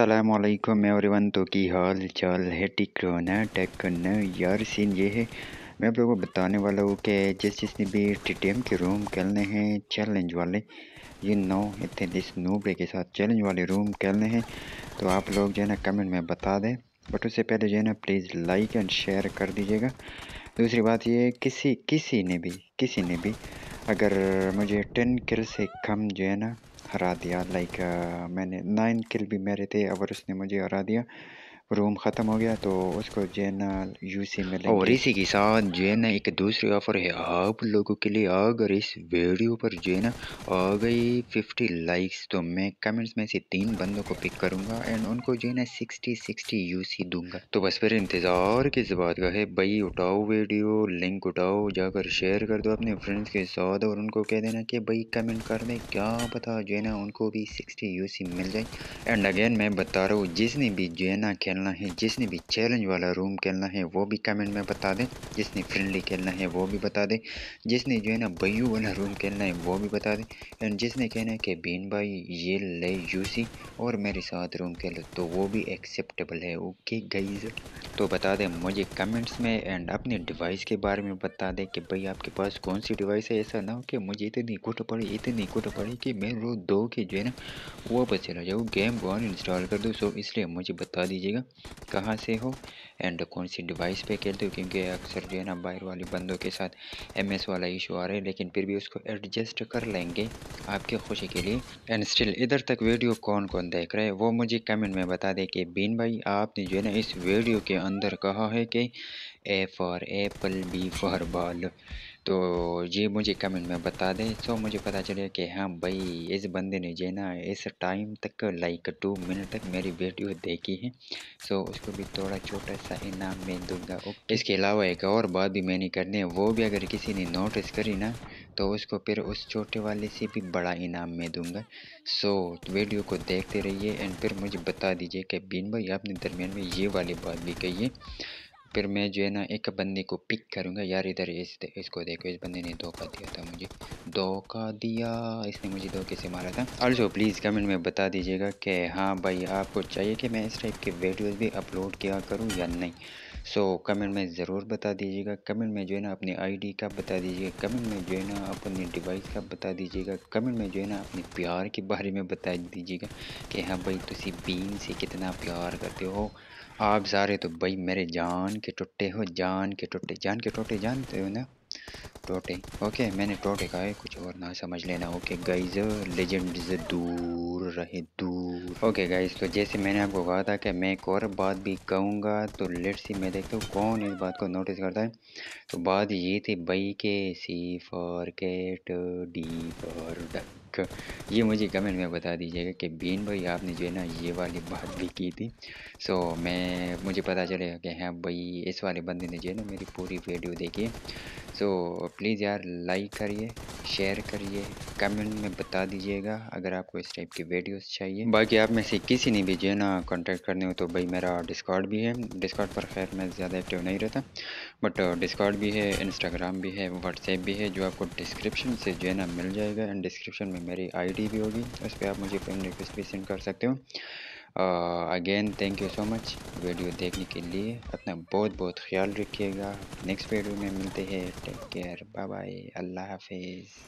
Aslam one तो की हाल चाल है टिक रहना करना यार सीन ये है मैं आप लोगों को बताने वाला हूँ कि जिस जिसने भी टी टी एम के रूम खेलने हैं चैलेंज वाले ये नौ इतने दिस नूबड़े के साथ चैलेंज वाले रूम खेलने हैं तो आप लोग जो है ना कमेंट में बता दें बट उससे पहले जो है ना प्लीज़ लाइक एंड शेयर कर दीजिएगा दूसरी बात ये किसी किसी ने भी किसी ने भी अगर मुझे टेन किल से कम जो है ना हरा दिया लाइक uh, मैंने नाइन किल भी मेरे थे और उसने मुझे हरा दिया रूम ख़त्म हो गया तो उसको जे एन यू सी मिले और इसी के साथ जो है ना एक दूसरी ऑफ़र है आप लोगों के लिए अगर इस वीडियो पर जो है ना आ गई फिफ्टी लाइक्स तो मैं कमेंट्स में से तीन बंदों को पिक करूंगा एंड उनको जो है ना सिक्सटी सिक्सटी यू सी दूंगा तो बस फिर इंतज़ार किस बात का है भाई उठाओ वीडियो लिंक उठाओ जाकर शेयर कर दो अपने फ्रेंड्स के साथ और उनको कह देना कि भाई कमेंट कर दें क्या पता जो है ना उनको भी सिक्सटी यू सी मिल जाए एंड अगेन मैं बता रहा हूँ जिसने भी जो है ना खेलना खेलना है जिसने भी चैलेंज वाला रूम खेलना है वो भी कमेंट में बता दें जिसने फ्रेंडली खेलना है वो भी बता दें जिसने जो है ना बयू वाला रूम खेलना है वो भी बता दें एंड जिसने कहना है कि बीन भाई ये ले यूसी और मेरे साथ रूम खेलो तो वो भी एक्सेप्टेबल है ओके गईज तो बता दें मुझे कमेंट्स में एंड अपने डिवाइस के बारे में बता दें कि भाई आपके पास कौन सी डिवाइस है ऐसा ना हो कि मुझे इतनी घुट पड़े इतनी घुट पड़े कि मैं रो दो के जो है ना वो पर चला जाऊँ गेम वन इंस्टॉल कर दूँ सो इसलिए मुझे बता दीजिएगा कहाँ से हो एंड कौन सी डिवाइस पे खेलते हो क्योंकि अक्सर जो है ना बाहर वाले बंदों के साथ एम एस वाला इशू आ रहा है लेकिन फिर भी उसको एडजस्ट कर लेंगे आपकी खुशी के लिए एंड स्टिल इधर तक वीडियो कौन कौन देख रहे हैं वो मुझे कमेंट में बता दें कि बीन भाई आपने जो है ना इस वीडियो के अंदर कहा है कि A for apple B for ball तो ये मुझे कमेंट में बता दें सो तो मुझे पता चले कि हाँ भाई इस बंदे ने जो ना इस टाइम तक लाइक टू मिनट तक मेरी वीडियो देखी है सो उसको भी थोड़ा छोटा सा इनाम मैं दूंगा ओके इसके अलावा एक और बात भी मैंने करनी है वो भी अगर किसी ने नोटिस करी ना तो उसको फिर उस छोटे वाले से भी बड़ा इनाम मैं दूंगा सो वीडियो को देखते रहिए एंड फिर मुझे बता दीजिए कि बीन भाई आपने दरमियान में ये वाली बात भी कही है फिर मैं जो है ना एक बंदे को पिक करूँगा यार इधर इस इसको देखो इस बंदे ने धोखा दिया था मुझे धोखा दिया इसने मुझे धोखे से मारा था ऑल्सो प्लीज़ कमेंट में बता दीजिएगा कि हाँ भाई आपको चाहिए कि मैं इस टाइप के वीडियोज़ भी अपलोड किया करूँ या नहीं सो कमेंट में ज़रूर बता दीजिएगा कमेंट में जो है ना अपनी आईडी का बता दीजिएगा कमेंट में जो है ना अपनी डिवाइस का बता दीजिएगा कमेंट में जो है ना अपने प्यार के बारे में बता दीजिएगा कि हाँ भाई तुम बीन से कितना प्यार करते हो आप सारे तो भाई मेरे जान के टुटे हो जान के टुट्टे जान के टुटे जानते तो हो ना टोटे ओके मैंने टोटे कहा है कुछ और ना समझ लेना ओके गाइज लेजेंड दूर रहे दूर ओके गाइज तो जैसे मैंने आपको कहा था कि मैं एक और बात भी कहूँगा तो लेट सी मैं देखता हूँ कौन इस बात को नोटिस करता है तो बात ये थी बई के C for cat D for duck like ये मुझे कमेंट में बता दीजिएगा कि बीन भाई आपने जो है ना ये वाली बात भी की थी सो मैं मुझे पता चलेगा कि हाँ भाई इस वाले बंदे ने जो है ना मेरी पूरी वीडियो देखी सो प्लीज़ यार लाइक करिए शेयर करिए कमेंट में बता दीजिएगा अगर आपको इस टाइप की वीडियोस चाहिए बाकी आप में से किसी ने भी जो है ना कॉन्टैक्ट करने हो तो भाई मेरा डिस्काउंट भी है डिस्काउंट पर खैर मैं ज़्यादा एक्टिव नहीं रहता बट डिस्काउंट भी है इंस्टाग्राम भी है व्हाट्सएप भी है जो आपको डिस्क्रिप्शन से जो है ना मिल जाएगा एंड डिस्क्रिप्शन में मेरी आई भी होगी उस पर आप मुझे पेन रिक्वेस्ट भी सेंड कर सकते हो again thank you so much video देखने के लिए अपना बहुत बहुत ख्याल रखिएगा नेक्स्ट वीडियो में मिलते हैं टेक केयर बाय बाय अल्लाह हाफिज़